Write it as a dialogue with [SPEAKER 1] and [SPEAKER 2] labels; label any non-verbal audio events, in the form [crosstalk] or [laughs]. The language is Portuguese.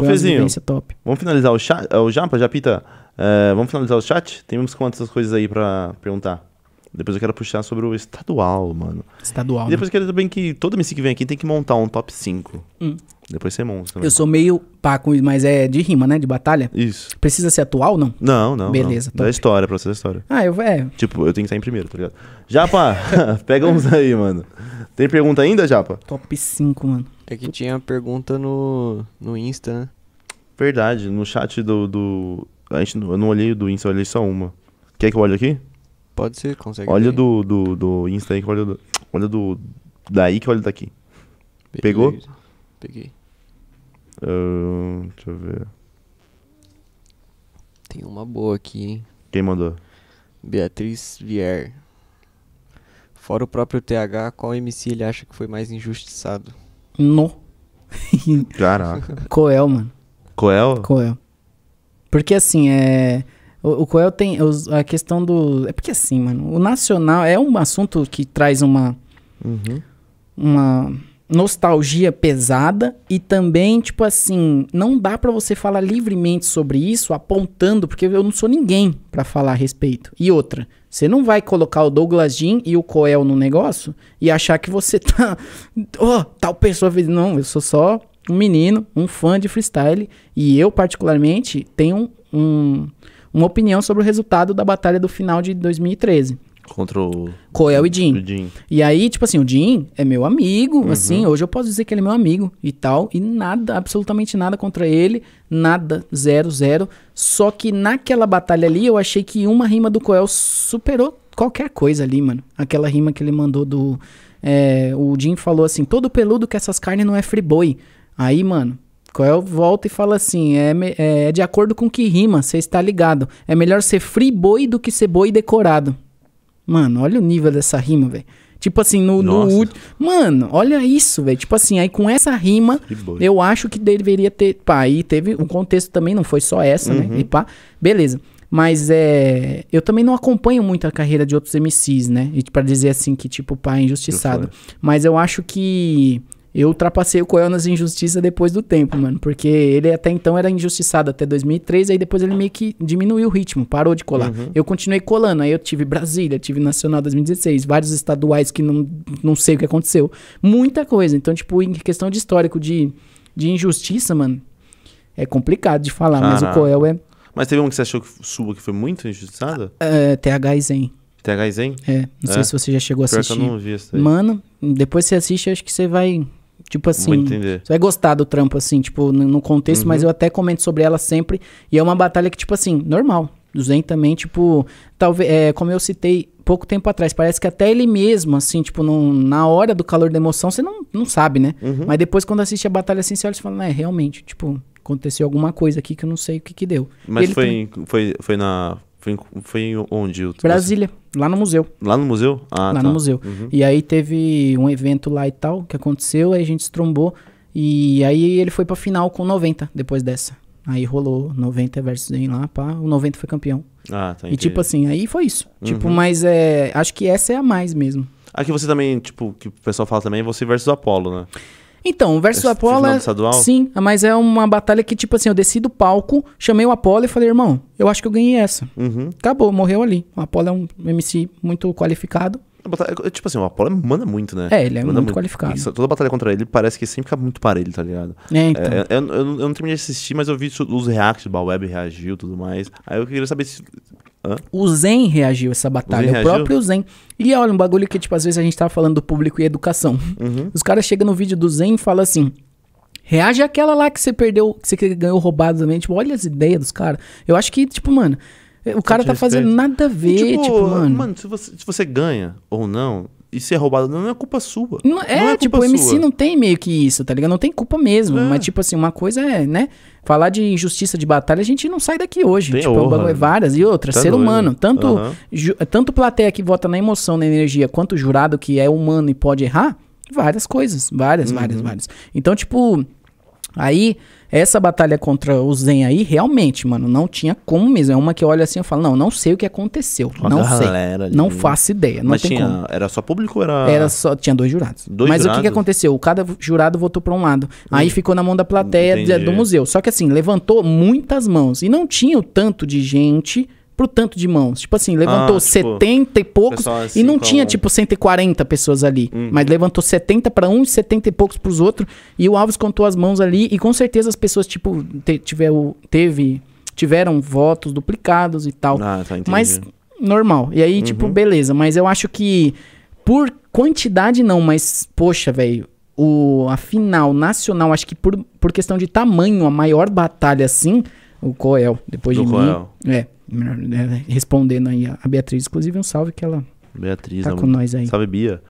[SPEAKER 1] Fezinho, top. vamos finalizar o chat? Eh, o Japa, Japita, eh, vamos finalizar o chat? Temos quantas coisas aí pra perguntar? Depois eu quero puxar sobre o estadual, mano.
[SPEAKER 2] Estadual. E né? depois né? eu
[SPEAKER 1] quero também que todo MC que vem aqui tem que montar um top 5. Hum. Depois você monta. Eu sou
[SPEAKER 2] meio pá mas é de rima, né? De batalha. Isso. Precisa ser atual, não?
[SPEAKER 1] Não, não. Beleza. Não. É da história, processo da é história. Ah, eu é. Tipo, eu tenho que sair em primeiro, tá ligado? Japa, [laughs] pega uns aí, mano. Tem pergunta ainda, Japa?
[SPEAKER 2] Top 5, mano. É que tinha uma pergunta no, no Insta, né?
[SPEAKER 1] Verdade, no chat do. do... A gente, eu não olhei do Insta, eu olhei só uma. Quer que eu olhe aqui? Pode ser, consegue. Olha do, do, do Insta aí que olha do. Olha do. Daí que olha daqui. Beleza. Pegou? Peguei. Uh, deixa eu ver. Tem uma boa aqui, hein? Quem mandou?
[SPEAKER 2] Beatriz Vier. Fora o próprio TH, qual MC ele acha que foi mais injustiçado? No. [laughs] Caraca. Coel, mano. Coel? Coel. Porque assim, é. O, o Coel tem os, a questão do. É porque assim, mano, o nacional é um assunto que traz uma. Uhum. Uma nostalgia pesada e também, tipo assim, não dá para você falar livremente sobre isso apontando, porque eu não sou ninguém para falar a respeito. E outra, você não vai colocar o Douglas Jean e o Coel no negócio e achar que você tá, oh, [laughs] tal pessoa fez, não, eu sou só um menino, um fã de freestyle e eu particularmente tenho um, uma opinião sobre o resultado da batalha do final de 2013.
[SPEAKER 1] Contra o.
[SPEAKER 2] Coel e Jim. O Jim. E aí, tipo assim, o Jim é meu amigo, uhum. assim, hoje eu posso dizer que ele é meu amigo e tal, e nada, absolutamente nada contra ele, nada, zero, zero. Só que naquela batalha ali, eu achei que uma rima do Coel superou qualquer coisa ali, mano. Aquela rima que ele mandou do. É, o Jim falou assim: todo peludo que essas carnes não é free boy. Aí, mano, Coel volta e fala assim: é, é, é de acordo com que rima, você está ligado. É melhor ser free boy do que ser boi decorado. Mano, olha o nível dessa rima, velho. Tipo assim, no, último Mano, olha isso, velho. Tipo assim, aí com essa rima, eu acho que deveria ter. Pá, aí teve um contexto também, não foi só essa, né? uhum. né? E pá, beleza. Mas é. Eu também não acompanho muito a carreira de outros MCs, né? E pra dizer assim, que, tipo, pá, é injustiçado. Eu Mas eu acho que eu ultrapassei o Coel nas injustiças depois do tempo, mano. Porque ele até então era injustiçado até 2003, aí depois ele meio que diminuiu o ritmo, parou de colar. Uhum. Eu continuei colando, aí eu tive Brasília, tive Nacional 2016, vários estaduais que não, não sei o que aconteceu. Muita coisa. Então, tipo, em questão de histórico de, de injustiça, mano, é complicado de falar, mas o Coel é.
[SPEAKER 1] Mas teve um que você achou que suba que foi muito injustiçado?
[SPEAKER 2] Ah, é, TH Zen. TH Zen?
[SPEAKER 1] É, não é. sei se você já chegou a assistir. Eu eu não vi isso aí. Mano,
[SPEAKER 2] depois você assiste, acho que você vai Tipo assim, você vai gostar do trampo, assim, tipo, no contexto, uhum. mas eu até comento sobre ela sempre. E é uma batalha que, tipo assim, normal. Do Zen também, tipo, talvez, é, como eu citei pouco tempo atrás, parece que até ele mesmo, assim, tipo, na hora do calor da emoção, você não, não sabe, né? Uhum. Mas depois, quando assiste a batalha assim, você olha e fala, é, realmente, tipo, aconteceu alguma coisa aqui que eu não sei o que que deu. Mas foi,
[SPEAKER 1] foi, foi na foi, foi onde? Eu... Brasília, lá no museu. Lá no museu? Ah, lá tá. no museu. Uhum. E
[SPEAKER 2] aí teve um evento lá e tal que aconteceu, aí a gente estrombou E aí ele foi pra final com 90 depois dessa. Aí rolou 90 versus em lá, pá, o 90 foi campeão.
[SPEAKER 1] Ah, tá. E tipo assim,
[SPEAKER 2] aí foi isso. Tipo, uhum. Tipo, mas é. Acho que essa é a mais mesmo.
[SPEAKER 1] Aqui você também, tipo, que o pessoal fala também, é você versus Apollo né?
[SPEAKER 2] Então, o versus Apollo é... Sim, mas é uma batalha que, tipo assim, eu desci do palco, chamei o Apollo e falei, irmão, eu acho que eu ganhei essa. Uhum. Acabou, morreu ali. O Apollo é um MC muito qualificado.
[SPEAKER 1] Batalha, é, tipo assim, o Apollo é, manda muito, né? É, ele é muito, muito, qualificado. Isso, toda batalha contra ele parece que sempre fica muito parelho, tá ligado? É, é então. É, eu, eu, eu, não terminei de assistir, mas eu vi os reacts, o Balweb reagiu e tudo mais. Aí eu queria saber se Hã?
[SPEAKER 2] O Zen reagiu a essa batalha, o, o próprio Zen. E olha, um bagulho que, tipo, às vezes a gente tava tá falando do público e educação. Uhum. Os caras chegam no vídeo do Zen e falam assim: reage àquela lá que você perdeu, que você ganhou roubado também. Tipo, olha as ideias dos caras. Eu acho que, tipo, mano, o cara tá fazendo nada a ver, e, tipo, tipo, mano. Mano, se você,
[SPEAKER 1] se você ganha ou não, e ser roubado não é culpa sua.
[SPEAKER 2] Não, é, não é tipo, o MC sua. não tem meio que isso, tá ligado? Não tem culpa mesmo. É. Mas, tipo assim, uma coisa é, né? Falar de injustiça de batalha, a gente não sai daqui hoje. Tem tipo, é honra, é várias e outras. Tá ser doido. humano. Tanto, uhum. ju, tanto plateia que vota na emoção, na energia, quanto jurado que é humano e pode errar, várias coisas. Várias, uhum. várias, várias. Então, tipo. Aí, essa batalha contra o Zen aí, realmente, mano, não tinha como mesmo. É uma que eu olho assim e falo, não, não sei o que aconteceu. Uma não sei. Não faço ideia. Não Mas tem tinha, como.
[SPEAKER 1] Era só público ou era. Era
[SPEAKER 2] só. Tinha dois jurados. Dois Mas jurados? o que, que aconteceu? Cada jurado votou pra um lado. Hum. Aí ficou na mão da plateia de, do museu. Só que assim, levantou muitas mãos. E não tinha o tanto de gente pro tanto de mãos. Tipo assim, levantou ah, tipo, 70 e poucos assim, e não tinha tipo 140 pessoas ali, uhum. mas levantou 70 para uns, 70 e poucos para os outros e o Alves contou as mãos ali e com certeza as pessoas tipo te, tiver, teve tiveram votos duplicados e tal. Ah, tá, Mas normal. E aí tipo, uhum. tipo beleza, mas eu acho que por quantidade não, mas poxa, velho, o a final nacional, acho que por, por questão de tamanho, a maior batalha assim, o Coel, depois do de Coel. mim. É, né, respondendo aí a Beatriz, inclusive um salve que ela Beatriz, tá é com nós aí.
[SPEAKER 1] Salve Bia.